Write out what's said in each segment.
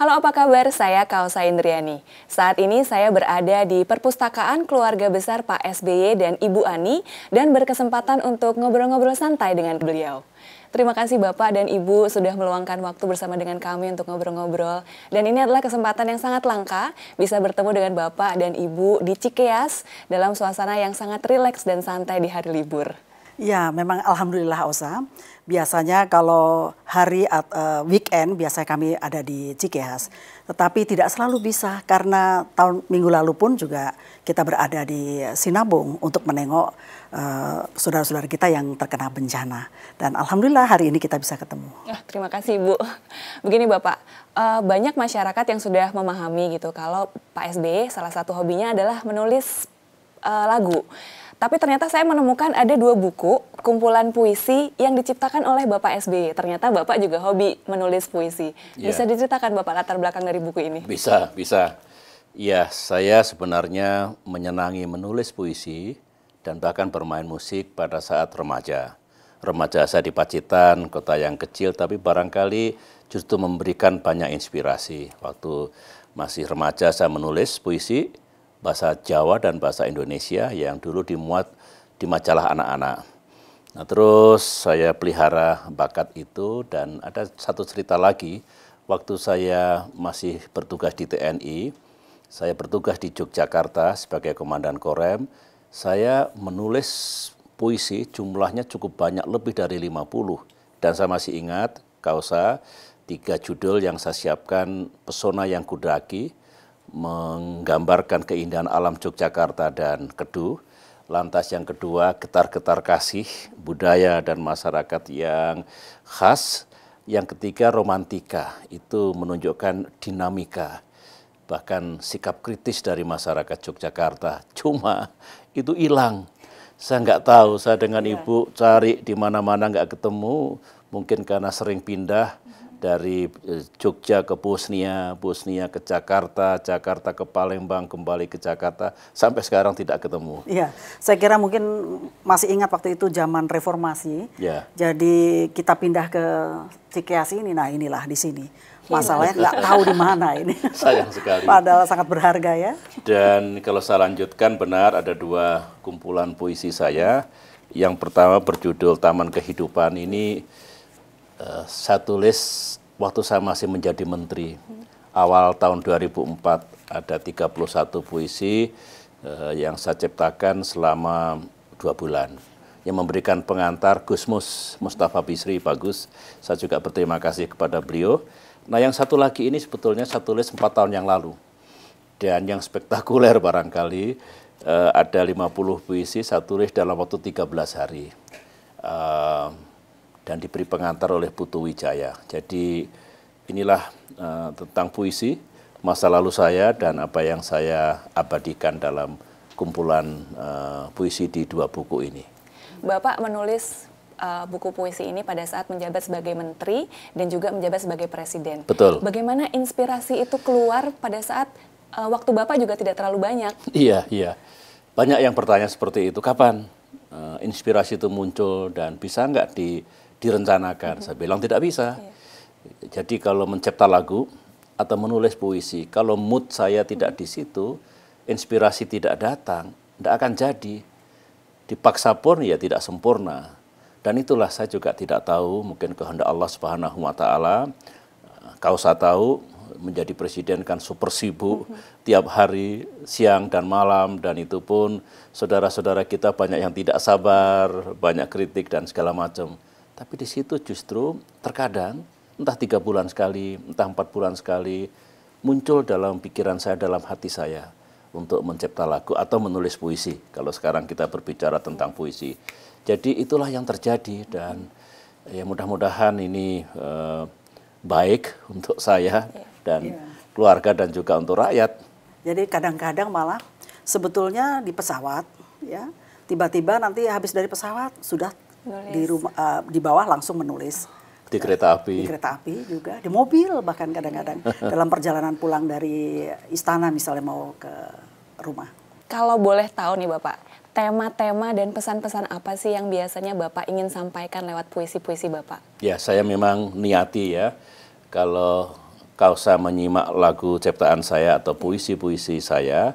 Halo apa kabar? Saya Kausa Indriani. Saat ini saya berada di perpustakaan keluarga besar Pak SBY dan Ibu Ani dan berkesempatan untuk ngobrol-ngobrol santai dengan beliau. Terima kasih Bapak dan Ibu sudah meluangkan waktu bersama dengan kami untuk ngobrol-ngobrol. Dan ini adalah kesempatan yang sangat langka bisa bertemu dengan Bapak dan Ibu di Cikeas dalam suasana yang sangat rileks dan santai di hari libur. Ya, memang alhamdulillah Osa. Biasanya kalau hari uh, weekend biasanya kami ada di Cikeas. Tetapi tidak selalu bisa karena tahun minggu lalu pun juga kita berada di Sinabung untuk menengok eh, saudara-saudara uh, kita yang terkena bencana. Dan alhamdulillah hari ini kita bisa ketemu. Oh, terima kasih Bu. Begini Bapak, uh, banyak masyarakat yang sudah memahami gitu kalau Pak SBY salah satu hobinya adalah menulis uh, lagu. Tapi ternyata saya menemukan ada dua buku kumpulan puisi yang diciptakan oleh Bapak SBY. Ternyata Bapak juga hobi menulis puisi. Iya. Bisa diceritakan Bapak latar belakang dari buku ini? Bisa, bisa. Ya, saya sebenarnya menyenangi menulis puisi dan bahkan bermain musik pada saat remaja. Remaja saya di Pacitan, kota yang kecil, tapi barangkali justru memberikan banyak inspirasi. Waktu masih remaja saya menulis puisi, bahasa Jawa dan bahasa Indonesia yang dulu dimuat di majalah anak-anak. Nah, terus saya pelihara bakat itu dan ada satu cerita lagi waktu saya masih bertugas di TNI, saya bertugas di Yogyakarta sebagai komandan Korem, saya menulis puisi jumlahnya cukup banyak lebih dari 50 dan saya masih ingat kausa tiga judul yang saya siapkan pesona yang kudaki menggambarkan keindahan alam Yogyakarta dan Keduh. Lantas yang kedua, getar-getar kasih, budaya dan masyarakat yang khas. Yang ketiga, romantika. Itu menunjukkan dinamika, bahkan sikap kritis dari masyarakat Yogyakarta. Cuma itu hilang. Saya nggak tahu, saya dengan iya. ibu cari di mana-mana nggak ketemu. Mungkin karena sering pindah. Hmm dari eh, Jogja ke Bosnia, Bosnia ke Jakarta, Jakarta ke Palembang, kembali ke Jakarta, sampai sekarang tidak ketemu. Iya, saya kira mungkin masih ingat waktu itu zaman reformasi. Ya. Jadi kita pindah ke Cikeas ini, nah inilah di sini. Iya. Masalahnya nggak tahu di mana ini. Sayang sekali. Padahal sangat berharga ya. Dan kalau saya lanjutkan benar ada dua kumpulan puisi saya. Yang pertama berjudul Taman Kehidupan ini uh, saya tulis waktu saya masih menjadi menteri awal tahun 2004 ada 31 puisi uh, yang saya ciptakan selama dua bulan yang memberikan pengantar Gusmus Mustafa Bisri bagus saya juga berterima kasih kepada beliau nah yang satu lagi ini sebetulnya saya tulis empat tahun yang lalu dan yang spektakuler barangkali uh, ada 50 puisi saya tulis dalam waktu 13 hari uh, dan diberi pengantar oleh Putu Wijaya. Jadi inilah uh, tentang puisi masa lalu saya dan apa yang saya abadikan dalam kumpulan uh, puisi di dua buku ini. Bapak menulis uh, buku puisi ini pada saat menjabat sebagai menteri dan juga menjabat sebagai presiden. Betul. Bagaimana inspirasi itu keluar pada saat uh, waktu Bapak juga tidak terlalu banyak? Iya, iya. Banyak yang bertanya seperti itu, kapan uh, inspirasi itu muncul dan bisa nggak di direncanakan. Mhm. Saya bilang tidak bisa. Iya. Jadi kalau mencipta lagu atau menulis puisi, kalau mood saya tidak mhm. di situ, inspirasi tidak datang, tidak akan jadi. Dipaksa pun ya tidak sempurna. Dan itulah saya juga tidak tahu, mungkin kehendak Allah Subhanahu wa taala. Kau saya tahu menjadi presiden kan super sibuk mm-hmm. tiap hari siang dan malam dan itu pun saudara-saudara kita banyak yang tidak sabar, banyak kritik dan segala macam. Tapi di situ justru terkadang entah tiga bulan sekali, entah empat bulan sekali muncul dalam pikiran saya, dalam hati saya untuk mencipta lagu atau menulis puisi. Kalau sekarang kita berbicara tentang puisi, jadi itulah yang terjadi dan ya mudah-mudahan ini eh, baik untuk saya dan iya. keluarga dan juga untuk rakyat. Jadi kadang-kadang malah sebetulnya di pesawat ya tiba-tiba nanti habis dari pesawat sudah Nulis. di rumah uh, di bawah langsung menulis di kereta api di kereta api juga di mobil bahkan kadang-kadang dalam perjalanan pulang dari istana misalnya mau ke rumah kalau boleh tahu nih bapak tema-tema dan pesan-pesan apa sih yang biasanya bapak ingin sampaikan lewat puisi-puisi bapak ya saya memang niati ya kalau kau saya menyimak lagu ciptaan saya atau puisi-puisi saya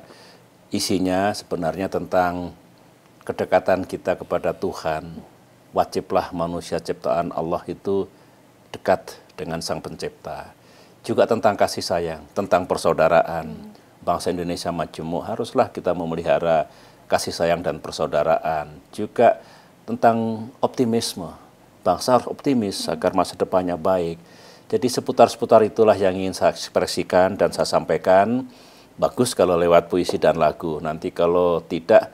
isinya sebenarnya tentang kedekatan kita kepada Tuhan wajiblah manusia ciptaan Allah itu dekat dengan Sang Pencipta. Juga tentang kasih sayang, tentang persaudaraan. Hmm. Bangsa Indonesia majemuk haruslah kita memelihara kasih sayang dan persaudaraan. Juga tentang optimisme. Bangsa harus optimis agar masa depannya baik. Jadi seputar-seputar itulah yang ingin saya ekspresikan dan saya sampaikan. Bagus kalau lewat puisi dan lagu. Nanti kalau tidak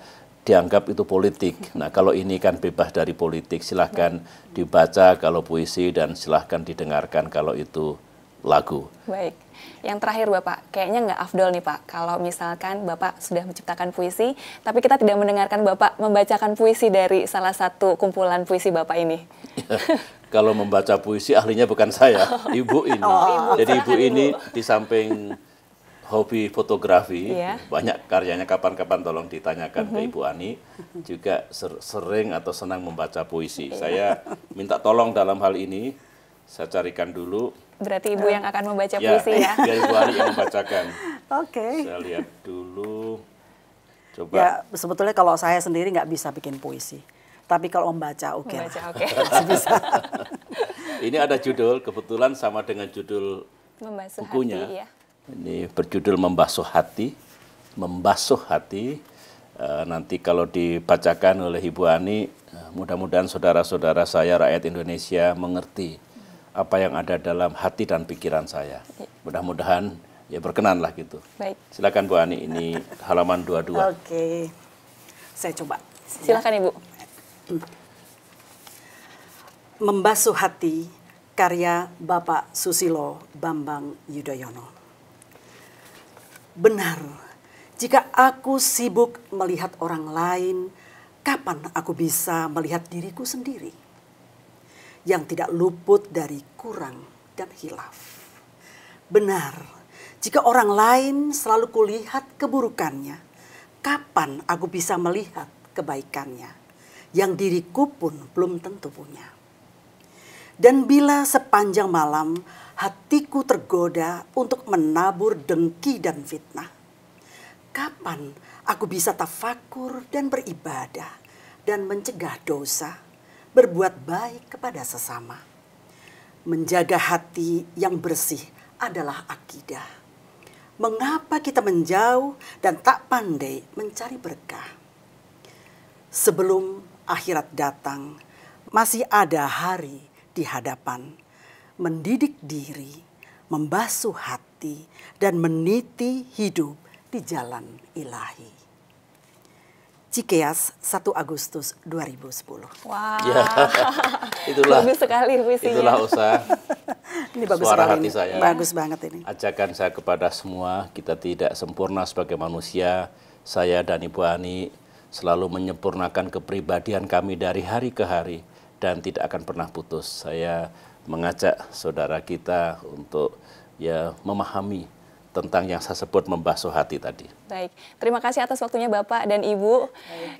dianggap itu politik. Nah, kalau ini kan bebas dari politik, silahkan dibaca kalau puisi dan silahkan didengarkan kalau itu lagu. Baik. Yang terakhir Bapak, kayaknya nggak afdol nih Pak, kalau misalkan Bapak sudah menciptakan puisi, tapi kita tidak mendengarkan Bapak membacakan puisi dari salah satu kumpulan puisi Bapak ini. Iya. kalau membaca puisi ahlinya bukan saya, oh. Ibu ini. Oh, ibu. Jadi Ibu ini di samping hobi fotografi, yeah. banyak karyanya kapan-kapan tolong ditanyakan mm -hmm. ke mhm. Ibu Ani, mhm. juga ser sering atau senang membaca puisi. Yeah. Saya minta tolong dalam hal ini, saya carikan dulu. Berarti Ibu yang akan membaca ya, puisi ya? Biar Ibu Ani yang membacakan. Oke. Okay. Saya lihat dulu. Coba. Ya, sebetulnya kalau saya sendiri nggak bisa bikin puisi. Tapi kalau membaca oke okay membaca, Okay. bisa. Ini ada judul, kebetulan sama dengan judul Membasuh bukunya. Hati, ya ini berjudul membasuh hati, membasuh hati. E, nanti kalau dibacakan oleh Ibu Ani, eh, mudah-mudahan saudara-saudara saya rakyat Indonesia mengerti apa yang ada dalam hati dan pikiran saya. Mudah-mudahan ya berkenanlah gitu. Baik. Silakan Bu Ani, ini halaman 22. Oke. Okay. Saya coba. Silakan Ibu. Membasuh hati karya Bapak Susilo Bambang Yudhoyono. Benar, jika aku sibuk melihat orang lain, kapan aku bisa melihat diriku sendiri? Yang tidak luput dari kurang dan hilaf. Benar, jika orang lain selalu kulihat keburukannya, kapan aku bisa melihat kebaikannya? Yang diriku pun belum tentu punya. Dan bila sepanjang malam hatiku tergoda untuk menabur dengki dan fitnah. Kapan aku bisa tafakur dan beribadah dan mencegah dosa, berbuat baik kepada sesama. Menjaga hati yang bersih adalah akidah. Mengapa kita menjauh dan tak pandai mencari berkah? Sebelum akhirat datang, masih ada hari di hadapan mendidik diri, membasuh hati, dan meniti hidup di jalan ilahi. Cikeas 1 Agustus 2010. Wow. Ya, itulah. Bagus sekali puisinya. Itulah usaha. ini bagus Suara hati ini. saya. Bagus banget ini. Ajakan saya kepada semua, kita tidak sempurna sebagai manusia. Saya dan Ibu Ani selalu menyempurnakan kepribadian kami dari hari ke hari dan tidak akan pernah putus. Saya mengajak saudara kita untuk ya memahami tentang yang saya sebut membasuh hati tadi. Baik, terima kasih atas waktunya Bapak dan Ibu.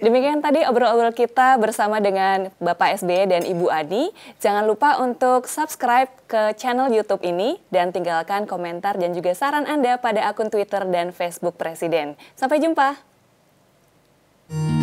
Demikian tadi obrol-obrol kita bersama dengan Bapak SBY dan Ibu Adi. Jangan lupa untuk subscribe ke channel YouTube ini dan tinggalkan komentar dan juga saran Anda pada akun Twitter dan Facebook Presiden. Sampai jumpa.